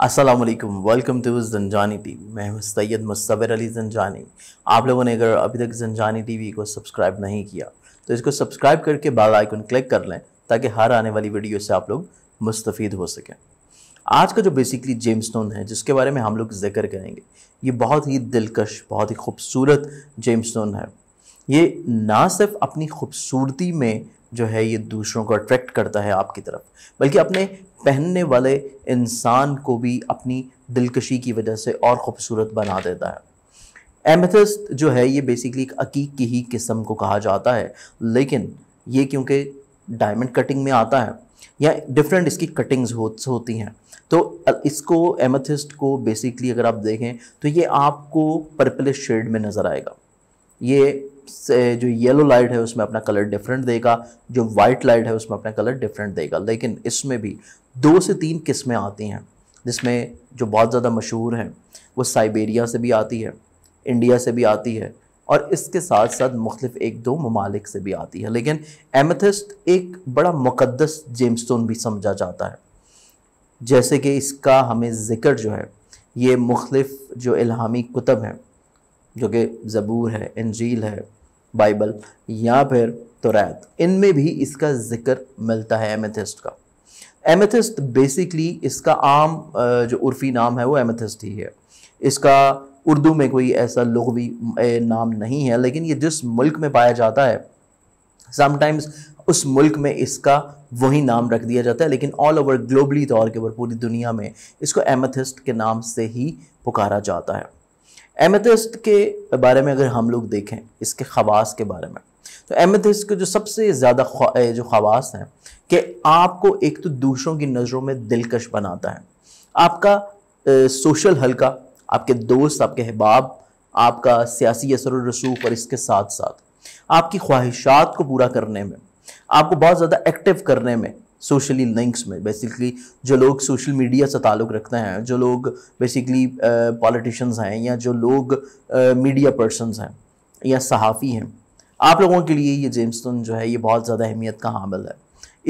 Aslam welcome to Janjani T V मैं हूँ सैयद मुस्तबर अली जनजानी आप लोगों ने अगर अभी तक जनजानी टी वी को सब्सक्राइब नहीं किया तो इसको सब्सक्राइब करके बाल आइकन क्लिक कर लें ताकि हर आने वाली वीडियो से आप लोग मुस्तफ़ हो सकें आज का जो बेसिकली जेम्स स्टोन है जिसके बारे में हम लोग जिक्र करेंगे ये बहुत ही दिलकश बहुत ही खूबसूरत जेम्स स्टोन है ये ना सिर्फ अपनी खूबसूरती में जो है ये दूसरों को अट्रैक्ट करता है आपकी तरफ बल्कि अपने पहनने वाले इंसान को भी अपनी दिलकशी की वजह से और ख़ूबसूरत बना देता है एमेथिस्ट जो है ये बेसिकली एक अकीक की ही किस्म को कहा जाता है लेकिन ये क्योंकि डायमंड कटिंग में आता है या डिफरेंट इसकी कटिंग्स हो, होती हैं तो इसको एमथिस्ट को बेसिकली अगर आप देखें तो ये आपको पर्पलिश शेड में नज़र आएगा ये से जो येलो लाइट है उसमें अपना कलर डिफरेंट देगा जो वाइट लाइट है उसमें अपना कलर डिफरेंट देगा लेकिन इसमें भी दो से तीन किस्में आती हैं जिसमें जो बहुत ज़्यादा मशहूर हैं वो साइबेरिया से भी आती है इंडिया से भी आती है और इसके साथ साथ मुख्तफ एक दो ममालिक से भी आती है लेकिन एमथिस्ट एक बड़ा मुकदस जेमस्टोन भी समझा जाता है जैसे कि इसका हमें ज़िक्र जो है ये मुख्तफ जो इलामी कुतब हैं जो कि ज़बूर है इंजील है बाइबल या फिर इन इनमें भी इसका ज़िक्र मिलता है एमेथिस्ट का एमेथिस्ट बेसिकली इसका आम जो उर्फी नाम है वो एमेथिस्ट ही है इसका उर्दू में कोई ऐसा लघवी नाम नहीं है लेकिन ये जिस मुल्क में पाया जाता है समटाइम्स उस मुल्क में इसका वही नाम रख दिया जाता है लेकिन ऑल ओवर ग्लोबली तौर के ऊपर पूरी दुनिया में इसको एमेथिस्ट के नाम से ही पुकारा जाता है एमेथिस्ट के बारे में अगर हम लोग देखें इसके खवास के बारे में तो एमेथिस्ट के जो सबसे ज़्यादा जो खवास हैं कि आपको एक तो दूसरों की नज़रों में दिलकश बनाता है आपका ए, सोशल हल्का आपके दोस्त आपके अहबाब आपका सियासी असर रसूख और इसके साथ साथ आपकी ख्वाहिशात को पूरा करने में आपको बहुत ज़्यादा एक्टिव करने में सोशली लिंक्स में बेसिकली जो लोग सोशल मीडिया से ताल्लुक़ रखते हैं जो लोग बेसिकली पॉलिटिशंस हैं या जो लोग मीडिया पर्सनस हैं या सहाफ़ी हैं आप लोगों के लिए ये जेम्सटन जो है ये बहुत ज़्यादा अहमियत का हामिल है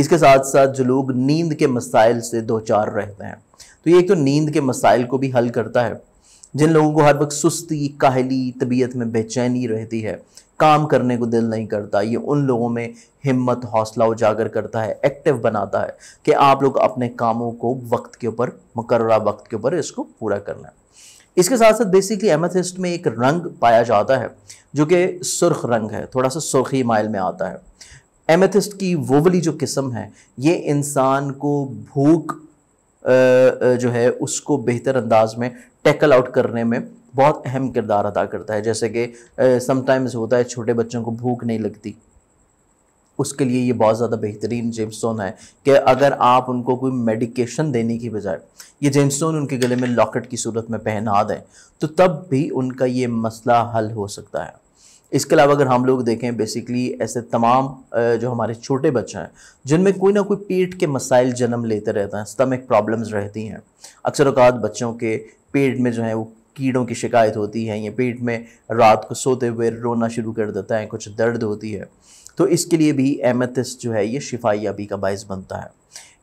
इसके साथ साथ जो लोग नींद के मसाइल से दो चार रहते हैं तो ये एक तो नींद के मसाइल को भी हल करता है जिन लोगों को हर वक्त सुस्ती काहली तबीयत में बेचैनी रहती है काम करने को दिल नहीं करता ये उन लोगों में हिम्मत हौसला उजागर करता है एक्टिव बनाता है कि आप लोग अपने कामों को वक्त के ऊपर मुकर वक्त के ऊपर इसको पूरा करना है इसके साथ साथ बेसिकली एमेथिस्ट में एक रंग पाया जाता है जो कि सुर्ख रंग है थोड़ा सा सुर्खी माइल में आता है एमेथिस्ट की वो वाली जो किस्म है ये इंसान को भूख जो है उसको बेहतर अंदाज में टैकल आउट करने में बहुत अहम किरदार अदा करता है जैसे कि समटाइम्स होता है छोटे बच्चों को भूख नहीं लगती उसके लिए ये बहुत ज़्यादा बेहतरीन जेम्सटोन है कि अगर आप उनको कोई मेडिकेशन देने की बजाय ये जेम्सटोन उनके गले में लॉकेट की सूरत में पहना दें तो तब भी उनका ये मसला हल हो सकता है इसके अलावा अगर हम लोग देखें बेसिकली ऐसे तमाम जो हमारे छोटे बच्चे हैं जिनमें कोई ना कोई पेट के मसाइल जन्म लेते रहते हैं स्टमक प्रॉब्लम्स रहती हैं अक्सर अकात बच्चों के पेट में जो है वो कीड़ों की शिकायत होती है या पेट में रात को सोते हुए रोना शुरू कर देता है कुछ दर्द होती है तो इसके लिए भी एमथिस जो है ये शिफायाबी का बायस बनता है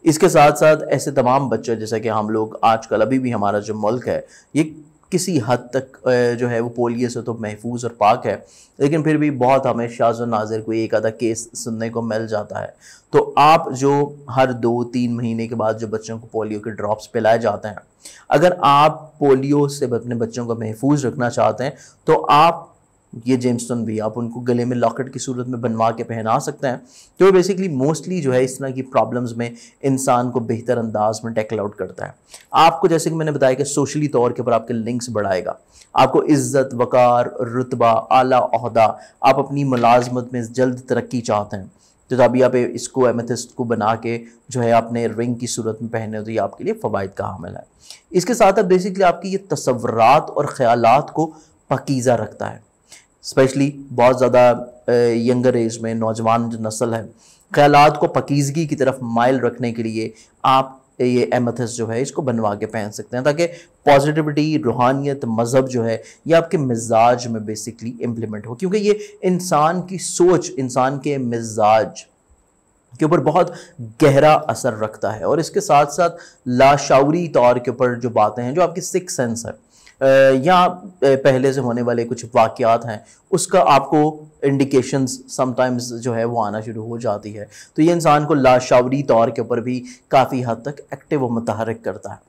इसके साथ साथ ऐसे तमाम बच्चे जैसा कि हम लोग आजकल अभी भी हमारा जो मुल्क है ये किसी हद तक जो है वो पोलियो से तो महफूज और पाक है लेकिन फिर भी बहुत हमें शाज नाजिर को एक आधा केस सुनने को मिल जाता है तो आप जो हर दो तीन महीने के बाद जो बच्चों को पोलियो के ड्रॉप्स पिलाए जाते हैं अगर आप पोलियो से अपने बच्चों को महफूज रखना चाहते हैं तो आप ये जेमस्टोन भी आप उनको गले में लॉकेट की सूरत में बनवा के पहना सकते हैं तो बेसिकली मोस्टली जो है इस तरह की प्रॉब्लम्स में इंसान को बेहतर अंदाज में टैकल आउट करता है आपको जैसे कि मैंने बताया कि सोशली तौर के ऊपर आपके लिंक्स बढ़ाएगा आपको इज्जत वकार रुतबा आला अहदा आप अपनी मुलाजमत में जल्द तरक्की चाहते हैं तो, अभी आप इसको एमथिस्ट को बना के जो है आपने रिंग की सूरत में पहने हो तो ये आपके लिए फ़वाद का हामिल है इसके साथ आप बेसिकली आपकी ये तस्वरत और ख्याल को पकीज़ा रखता है स्पेशली बहुत ज़्यादा यंगर एज में नौजवान जो नस्ल है ख्याल को पकीजगी की तरफ माइल रखने के लिए आप ये एमथस जो है इसको बनवा के पहन सकते हैं ताकि पॉजिटिविटी रूहानियत मज़हब जो है ये आपके मिजाज में बेसिकली इम्प्लीमेंट हो क्योंकि ये इंसान की सोच इंसान के मिजाज के ऊपर बहुत गहरा असर रखता है और इसके साथ साथ लाशावरी तौर के ऊपर जो बातें हैं जो आपकी सिक्स सेंस है या पहले से होने वाले कुछ वाक़ात हैं उसका आपको इंडिकेशंस समटाइम्स जो है वो आना शुरू हो जाती है तो ये इंसान को लाशावरी तौर के ऊपर भी काफ़ी हद तक एक्टिव व मतहरक करता है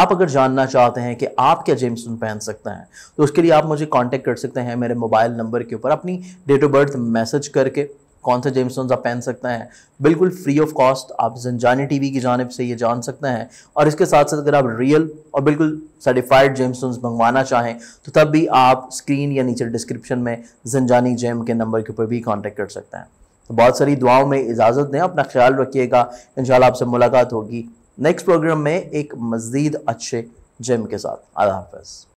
आप अगर जानना चाहते हैं कि आप क्या जेमसन पहन सकते हैं तो उसके लिए आप मुझे कांटेक्ट कर सकते हैं मेरे मोबाइल नंबर के ऊपर अपनी डेट ऑफ बर्थ मैसेज करके कौन सा जेम्स आप पहन सकते हैं बिल्कुल फ्री ऑफ कॉस्ट आप जनजानी टीवी की जानब से ये जान सकते हैं और इसके साथ साथ अगर आप रियल और बिल्कुल सर्टिफाइड जेम्स मंगवाना चाहें तो तब भी आप स्क्रीन या नीचे डिस्क्रिप्शन में जनजानी जेम के नंबर के ऊपर भी कॉन्टेक्ट कर सकते हैं तो बहुत सारी दुआओं में इजाज़त दें अपना ख्याल रखिएगा इन आपसे मुलाकात होगी नेक्स्ट प्रोग्राम में एक मज़ीद अच्छे जिम के साथ अल्लाह हाफ